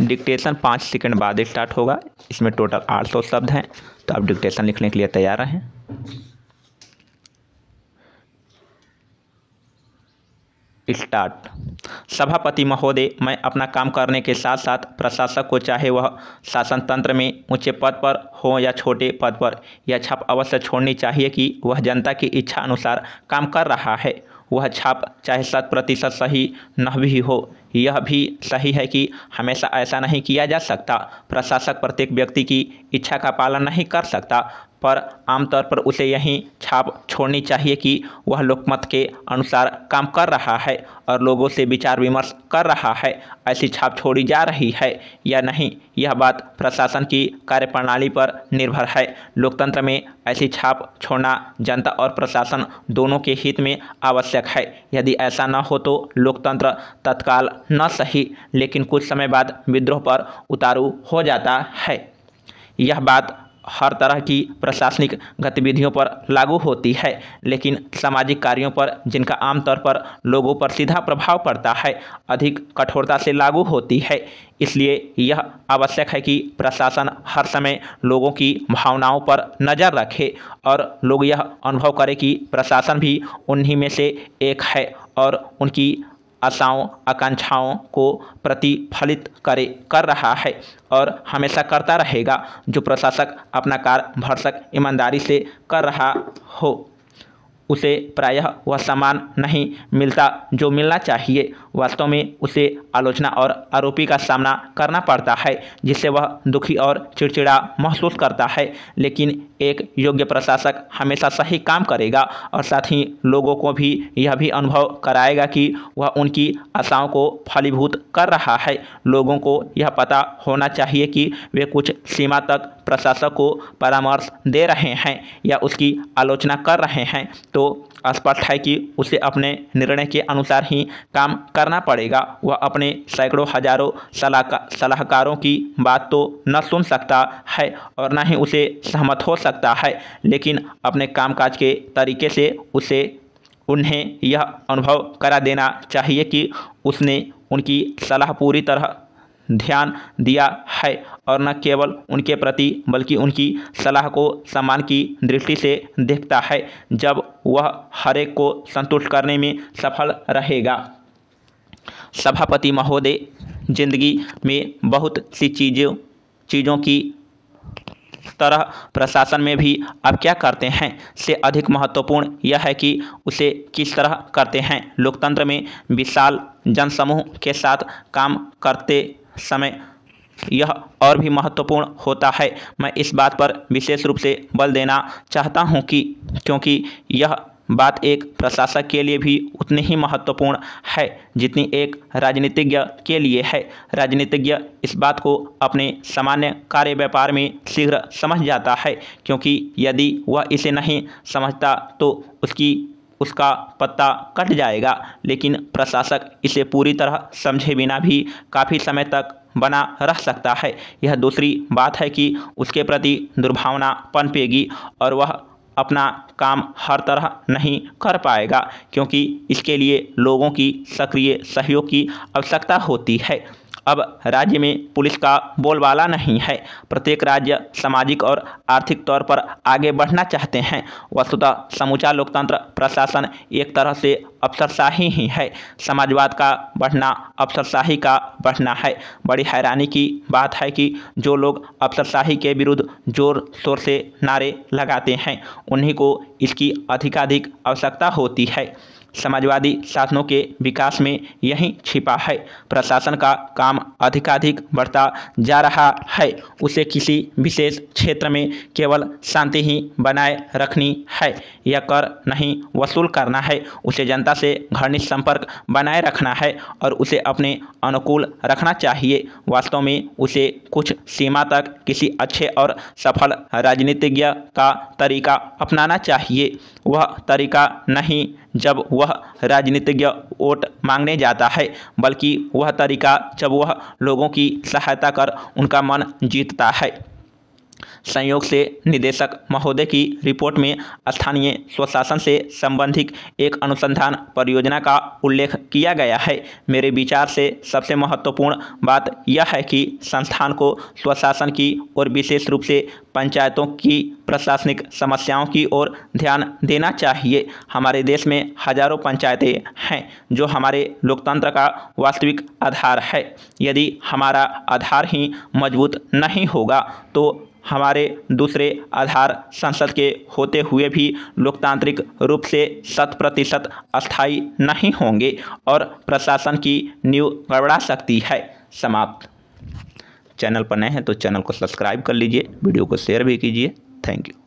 dictation पाँच second बाद start होगा इसमें टोटल आठ सौ शब्द हैं तो आप डिक्टेशन लिखने के लिए तैयार रहें स्टार्ट सभापति महोदय मैं अपना काम करने के साथ साथ प्रशासक को चाहे वह शासन तंत्र में ऊंचे पद पर हो या छोटे पद पर यह छाप अवश्य छोड़नी चाहिए कि वह जनता की इच्छा अनुसार काम कर रहा है वह छाप चाहे शत प्रतिशत सही न भी हो यह भी सही है कि हमेशा ऐसा नहीं किया जा सकता प्रशासक प्रत्येक व्यक्ति की इच्छा का पालन नहीं कर सकता पर आमतौर पर उसे यही छाप छोड़नी चाहिए कि वह लोकमत के अनुसार काम कर रहा है और लोगों से विचार विमर्श कर रहा है ऐसी छाप छोड़ी जा रही है या नहीं यह बात प्रशासन की कार्यप्रणाली पर निर्भर है लोकतंत्र में ऐसी छाप छोड़ना जनता और प्रशासन दोनों के हित में आवश्यक है यदि ऐसा न हो तो लोकतंत्र तत्काल न सही लेकिन कुछ समय बाद विद्रोह पर उतारू हो जाता है यह बात हर तरह की प्रशासनिक गतिविधियों पर लागू होती है लेकिन सामाजिक कार्यों पर जिनका आमतौर पर लोगों पर सीधा प्रभाव पड़ता है अधिक कठोरता से लागू होती है इसलिए यह आवश्यक है कि प्रशासन हर समय लोगों की भावनाओं पर नज़र रखे और लोग यह अनुभव करें कि प्रशासन भी उन्हीं में से एक है और उनकी आशाओं आकांक्षाओं को प्रतिफलित करे कर रहा है और हमेशा करता रहेगा जो प्रशासक अपना कार्य भरसक ईमानदारी से कर रहा हो उसे प्रायः वह सामान नहीं मिलता जो मिलना चाहिए वास्तव में उसे आलोचना और आरोपी का सामना करना पड़ता है जिससे वह दुखी और चिड़चिड़ा महसूस करता है लेकिन एक योग्य प्रशासक हमेशा सही काम करेगा और साथ ही लोगों को भी यह भी अनुभव कराएगा कि वह उनकी आशाओं को फलीभूत कर रहा है लोगों को यह पता होना चाहिए कि वे कुछ सीमा तक प्रशासक को परामर्श दे रहे हैं या उसकी आलोचना कर रहे हैं तो स्पष्ट है कि उसे अपने निर्णय के अनुसार ही काम कर करना पड़ेगा वह अपने सैकड़ों हजारों सलाहका सलाहकारों की बात तो न सुन सकता है और न ही उसे सहमत हो सकता है लेकिन अपने कामकाज के तरीके से उसे उन्हें यह अनुभव करा देना चाहिए कि उसने उनकी सलाह पूरी तरह ध्यान दिया है और न केवल उनके प्रति बल्कि उनकी सलाह को सम्मान की दृष्टि से देखता है जब वह हर एक को संतुष्ट करने में सफल रहेगा सभापति महोदय जिंदगी में बहुत सी चीज़ों चीज़ों की तरह प्रशासन में भी अब क्या करते हैं से अधिक महत्वपूर्ण यह है कि उसे किस तरह करते हैं लोकतंत्र में विशाल जनसमूह के साथ काम करते समय यह और भी महत्वपूर्ण होता है मैं इस बात पर विशेष रूप से बल देना चाहता हूं कि क्योंकि यह बात एक प्रशासक के लिए भी उतनी ही महत्वपूर्ण है जितनी एक राजनीतिज्ञ के लिए है राजनीतिज्ञ इस बात को अपने सामान्य कार्य व्यापार में शीघ्र समझ जाता है क्योंकि यदि वह इसे नहीं समझता तो उसकी उसका पत्ता कट जाएगा लेकिन प्रशासक इसे पूरी तरह समझे बिना भी काफ़ी समय तक बना रह सकता है यह दूसरी बात है कि उसके प्रति दुर्भावना पनपेगी और वह अपना काम हर तरह नहीं कर पाएगा क्योंकि इसके लिए लोगों की सक्रिय सहयोग की आवश्यकता होती है अब राज्य में पुलिस का बोलबाला नहीं है प्रत्येक राज्य सामाजिक और आर्थिक तौर पर आगे बढ़ना चाहते हैं वस्तुतः समूचा लोकतंत्र प्रशासन एक तरह से अफसरशाही ही है समाजवाद का बढ़ना अफसरशाही का बढ़ना है बड़ी हैरानी की बात है कि जो लोग अफसरशाही के विरुद्ध जोर शोर से नारे लगाते हैं उन्हीं को इसकी अधिकाधिक आवश्यकता होती है समाजवादी शासनों के विकास में यहीं छिपा है प्रशासन का काम अधिकाधिक बढ़ता जा रहा है उसे किसी विशेष क्षेत्र में केवल शांति ही बनाए रखनी है या कर नहीं वसूल करना है उसे जनता से घनिष्ठ संपर्क बनाए रखना है और उसे अपने अनुकूल रखना चाहिए वास्तव में उसे कुछ सीमा तक किसी अच्छे और सफल राजनीतिज्ञ का तरीका अपनाना चाहिए वह तरीका नहीं जब वह राजनीतिज्ञ वोट मांगने जाता है बल्कि वह तरीका जब वह लोगों की सहायता कर उनका मन जीतता है संयोग से निदेशक महोदय की रिपोर्ट में स्थानीय स्वशासन से संबंधित एक अनुसंधान परियोजना का उल्लेख किया गया है मेरे विचार से सबसे महत्वपूर्ण बात यह है कि संस्थान को स्वशासन की और विशेष रूप से पंचायतों की प्रशासनिक समस्याओं की ओर ध्यान देना चाहिए हमारे देश में हजारों पंचायतें हैं जो हमारे लोकतंत्र का वास्तविक आधार है यदि हमारा आधार ही मजबूत नहीं होगा तो हमारे दूसरे आधार संसद के होते हुए भी लोकतांत्रिक रूप से शत प्रतिशत अस्थायी नहीं होंगे और प्रशासन की नींव गड़बड़ा सकती है समाप्त चैनल पर नए हैं तो चैनल को सब्सक्राइब कर लीजिए वीडियो को शेयर भी कीजिए थैंक यू